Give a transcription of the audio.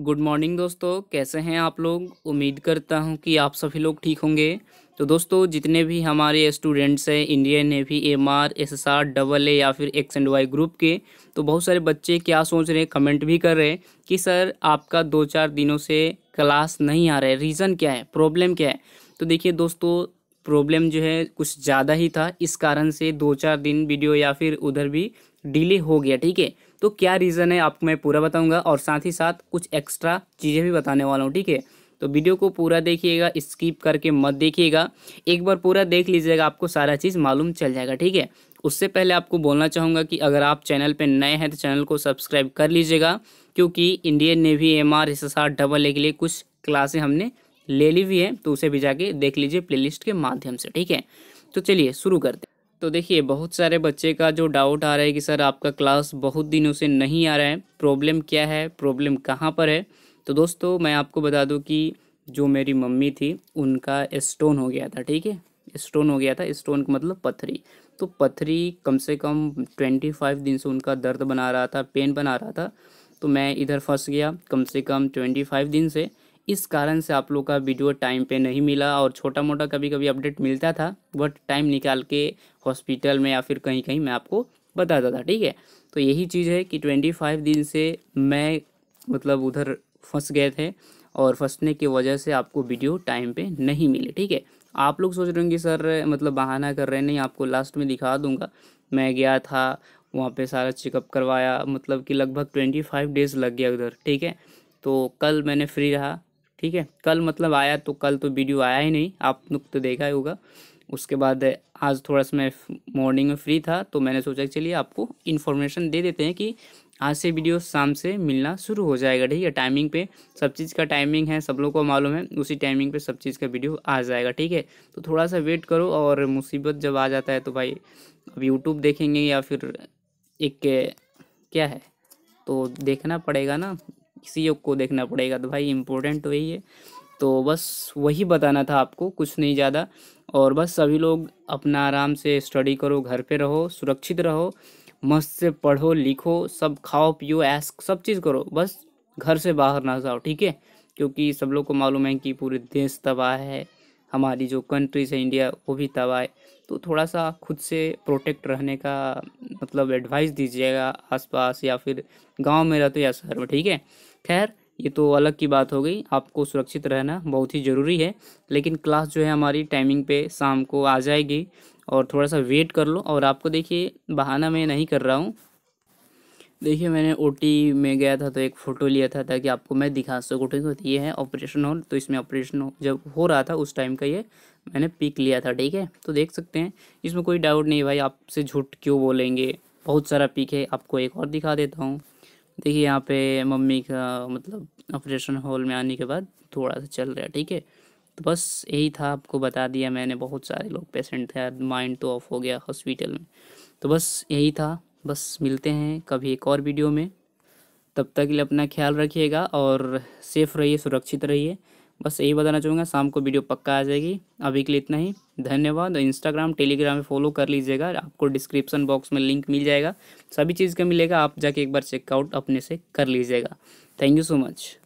good morning दोस्तों कैसे हैं आप लोग उम्मीद करता हूं कि आप सभी लोग ठीक होंगे तो दोस्तों जितने भी हमारे स्टूडेंट्स हैं Indian Navy M R S S R double A या फिर एक्स एंड वाई ग्रुप के तो बहुत सारे बच्चे क्या सोच रहे हैं कमेंट भी कर रहे हैं कि सर आपका दो चार दिनों से क्लास नहीं आ रहा है रीज़न क्या है प्रॉब्लम क्या है तो देखिए दोस्तों प्रॉब्लम जो है कुछ ज़्यादा ही था इस कारण से दो चार दिन वीडियो या फिर उधर भी डिले हो गया ठीक है तो क्या रीज़न है आपको मैं पूरा बताऊँगा और साथ ही साथ कुछ एक्स्ट्रा चीज़ें भी बताने वाला हूँ ठीक है तो वीडियो को पूरा देखिएगा स्किप करके मत देखिएगा एक बार पूरा देख लीजिएगा आपको सारा चीज़ मालूम चल जाएगा ठीक है उससे पहले आपको बोलना चाहूँगा कि अगर आप चैनल पर नए हैं तो चैनल को सब्सक्राइब कर लीजिएगा क्योंकि Indian Navy M R S S R double A के लिए कुछ क्लासें हमने ले ली हुई है तो उसे भी जाके देख लीजिए प्लेलिस्ट के माध्यम से ठीक है तो चलिए शुरू करते हैं तो देखिए बहुत सारे बच्चे का जो डाउट आ रहा है कि सर आपका क्लास बहुत दिनों से नहीं आ रहा है प्रॉब्लम क्या है प्रॉब्लम कहाँ पर है तो दोस्तों मैं आपको बता दूँ कि जो मेरी मम्मी थी उनका स्टोन हो गया था ठीक है स्टोन हो गया था स्टोन का मतलब पथरी तो पथरी कम से कम ट्वेंटी फाइव दिन से उनका दर्द बना रहा था पेन बना रहा था तो मैं इधर फंस गया कम से कम ट्वेंटी फाइव दिन से इस कारण से आप लोग का वीडियो टाइम पे नहीं मिला और छोटा मोटा कभी कभी अपडेट मिलता था बट टाइम निकाल के हॉस्पिटल में या फिर कहीं कहीं मैं आपको बताता था ठीक है तो यही चीज़ है कि ट्वेंटी फाइव दिन से मैं मतलब उधर फंस गए थे और फंसने की वजह से आपको वीडियो टाइम पर नहीं मिले ठीक है आप लोग सोच रहे होंगे सर मतलब बहाना कर रहे नहीं आपको लास्ट में दिखा दूंगा मैं गया था वहाँ पे सारा चेकअप करवाया मतलब कि लगभग ट्वेंटी फाइव डेज़ लग गया उधर ठीक है तो कल मैंने फ्री रहा ठीक है कल मतलब आया तो कल तो वीडियो आया ही नहीं आप लोग तो देखा ही होगा उसके बाद आज थोड़ा सा मैं मॉर्निंग में फ्री था तो मैंने सोचा चलिए आपको इन्फॉर्मेशन दे देते हैं कि आज से वीडियो शाम से मिलना शुरू हो जाएगा ठीक है टाइमिंग पे सब चीज़ का टाइमिंग है सब लोग को मालूम है उसी टाइमिंग पे सब चीज़ का वीडियो आ जाएगा ठीक है तो थोड़ा सा वेट करो और मुसीबत जब आ जाता है तो भाई अब यूट्यूब देखेंगे या फिर एक क्या है तो देखना पड़ेगा ना किसी योग को देखना पड़ेगा तो भाई इम्पोर्टेंट तो वही है तो बस वही बताना था आपको कुछ नहीं ज़्यादा और बस सभी लोग अपना आराम से स्टडी करो घर पे रहो सुरक्षित रहो मस्त से पढ़ो लिखो सब खाओ पियो ऐस सब चीज़ करो बस घर से बाहर ना जाओ ठीक है क्योंकि सब लोग को मालूम है कि पूरे देश तबाह है हमारी जो कंट्रीज है इंडिया वो भी तबाह है तो थोड़ा सा खुद से प्रोटेक्ट रहने का मतलब एडवाइस दीजिएगा आसपास या फिर गांव में रहते या शहर में ठीक है खैर ये तो अलग की बात हो गई आपको सुरक्षित रहना बहुत ही ज़रूरी है लेकिन क्लास जो है हमारी टाइमिंग पे शाम को आ जाएगी और थोड़ा सा वेट कर लो और आपको देखिए बहाना मैं नहीं कर रहा हूँ देखिए मैंने ओ में गया था तो एक फ़ोटो लिया था ताकि आपको मैं दिखा सकूँ ठीक है तो ये है ऑपरेशन हॉल तो इसमें ऑपरेशन हो जब हो रहा था उस टाइम का ये मैंने पिक लिया था ठीक है तो देख सकते हैं इसमें कोई डाउट नहीं भाई आपसे झूठ क्यों बोलेंगे बहुत सारा पिक है आपको एक और दिखा देता हूँ देखिए यहाँ पे मम्मी का मतलब ऑपरेशन हॉल में आने के बाद थोड़ा सा चल रहा है ठीक है तो बस यही था आपको बता दिया मैंने बहुत सारे लोग पेशेंट थे माइंड तो ऑफ हो गया हॉस्पिटल में तो बस यही था बस मिलते हैं कभी एक और वीडियो में तब तक के लिए अपना ख्याल रखिएगा और सेफ़ रहिए सुरक्षित रहिए बस यही बताना चाहूँगा शाम को वीडियो पक्का आ जाएगी अभी के लिए इतना ही धन्यवाद और इंस्टाग्राम टेलीग्राम में फॉलो कर लीजिएगा आपको डिस्क्रिप्शन बॉक्स में लिंक मिल जाएगा सभी चीज़ का मिलेगा आप जाके एक बार चेकआउट अपने से कर लीजिएगा थैंक यू सो मच